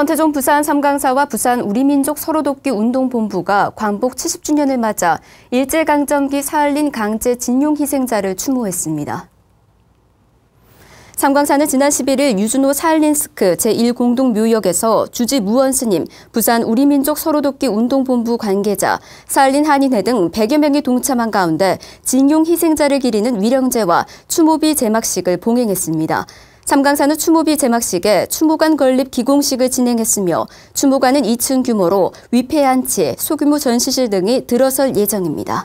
선태종 부산 삼강사와 부산 우리민족 서로돕기 운동본부가 광복 70주년을 맞아 일제강점기 사흘린 강제 진용 희생자를 추모했습니다. 삼광사는 지난 11일 유준호 사할린스크 제1공동묘역에서 주지 무원스님, 부산 우리민족 서로돕기 운동본부 관계자, 사할린 한인회 등 100여 명이 동참한 가운데 진용 희생자를 기리는 위령제와 추모비 제막식을 봉행했습니다. 삼강산는 추모비 제막식에 추모관 건립 기공식을 진행했으며 추모관은 2층 규모로 위패한치, 소규모 전시실 등이 들어설 예정입니다.